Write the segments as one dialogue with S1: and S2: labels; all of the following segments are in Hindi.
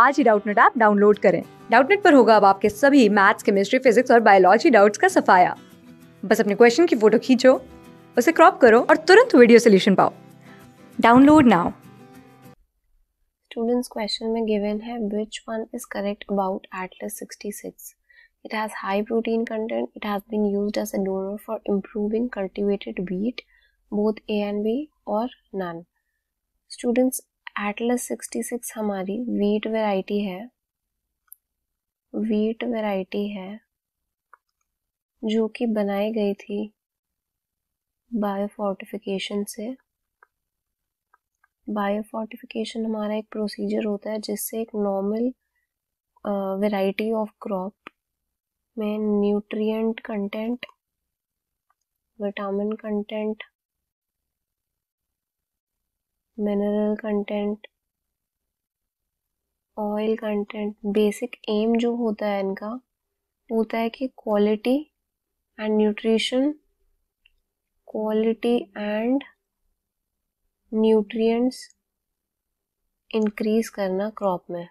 S1: आज ही डाउटनेट ऐप डाउनलोड करें डाउटनेट पर होगा अब आपके सभी मैथ्स केमिस्ट्री फिजिक्स और बायोलॉजी डाउट्स का सफाया बस अपने क्वेश्चन की फोटो खींचो उसे क्रॉप करो और तुरंत वीडियो सोल्यूशन पाओ डाउनलोड नाउ
S2: स्टूडेंट्स क्वेश्चन में गिवन है which one is correct about Atlas 66 It has high protein content. It has been used as a donor for improving cultivated wheat, both A and B or none. Students, Atlas 66 हमारी वीट वैरायटी है वीट वैरायटी है जो कि बनाई गई थी बायोफोर्टिफिकेशन से बायोफोर्टिफिकेशन हमारा एक प्रोसीजर होता है जिससे एक नॉर्मल वैरायटी ऑफ क्रॉप में nutrient content vitamin content mineral content oil content basic aim जो होता है इनका होता है कि quality and nutrition quality and nutrients increase करना क्रॉप में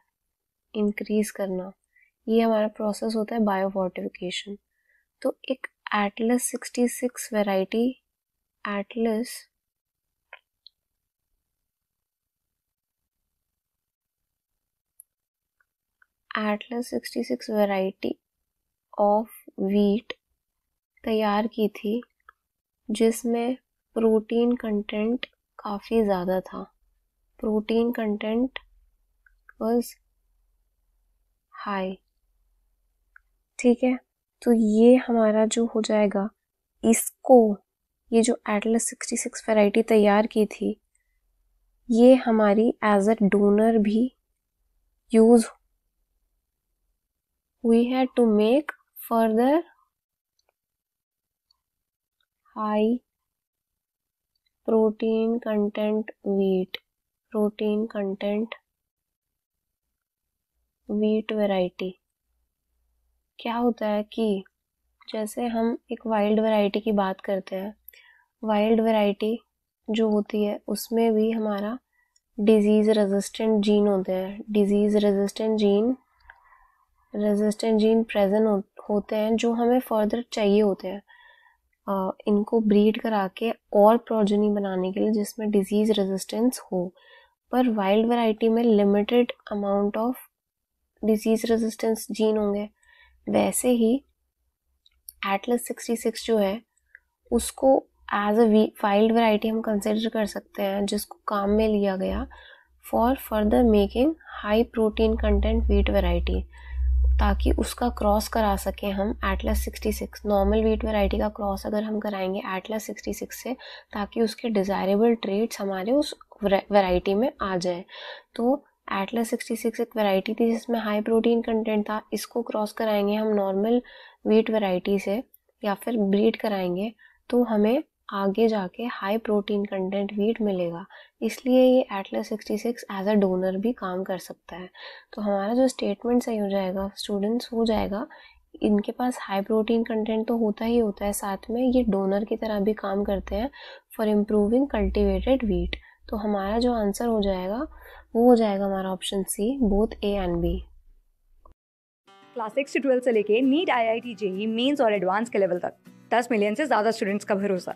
S2: इंक्रीज करना ये हमारा प्रोसेस होता है बायोफोर्टिफिकेशन तो एक Atlas six variety Atlas Atlas 66 variety of wheat तैयार की थी जिसमें प्रोटीन कंटेंट काफ़ी ज़्यादा था प्रोटीन कंटेंट वॉज हाई ठीक है तो ये हमारा जो हो जाएगा इसको ये जो एटलस 66 वेराइटी तैयार की थी ये हमारी एज अ डोनर भी use we had to make further high protein content wheat protein content wheat variety क्या होता है कि जैसे हम एक वाइल्ड वैरायटी की बात करते हैं वाइल्ड वैरायटी जो होती है उसमें भी हमारा डिजीज़ रेजिस्टेंट जीन होते हैं disease resistant gene resistant gene present होते हैं जो हमें फर्दर चाहिए होते हैं आ, इनको ब्रीड करा के और प्रोजनी बनाने के लिए जिसमें डिजीज़ रेजिस्टेंस हो पर वाइल्ड वैरायटी में limited amount of disease resistance gene होंगे वैसे ही एटलस सिक्स जो है उसको एज अ वाइल्ड वैरायटी हम कंसिडर कर सकते हैं जिसको काम में लिया गया for further making high protein content wheat variety ताकि उसका क्रॉस करा सकें हम एटलस 66 नॉर्मल वेट वैरायटी का क्रॉस अगर हम कराएंगे एटलस 66 से ताकि उसके डिज़ायरेबल ट्रेड्स हमारे उस वैरायटी में आ जाए तो एटलस 66 एक वैरायटी थी जिसमें हाई प्रोटीन कंटेंट था इसको क्रॉस कराएंगे हम नॉर्मल वेट वैरायटी से या फिर ब्रीड कराएंगे तो हमें आगे जाके हाई प्रोटीन कंटेंट वीट मिलेगा इसलिए ये एटलर 66 एज अ डोनर भी काम कर सकता है तो हमारा जो स्टेटमेंट सही हो जाएगा स्टूडेंट्स हो जाएगा इनके पास हाई प्रोटीन कंटेंट तो होता ही होता है साथ में ये डोनर की तरह भी काम करते हैं फॉर इम्प्रूविंग कल्टिवेटेड वीट तो हमारा जो आंसर हो जाएगा वो हो जाएगा हमारा option C both A and B
S1: class six से ट्वेल्थ से लेके NEET I I T JEE mains और एडवांस के लेवल तक दस मिलियन से ज़्यादा स्टूडेंट्स का भरोसा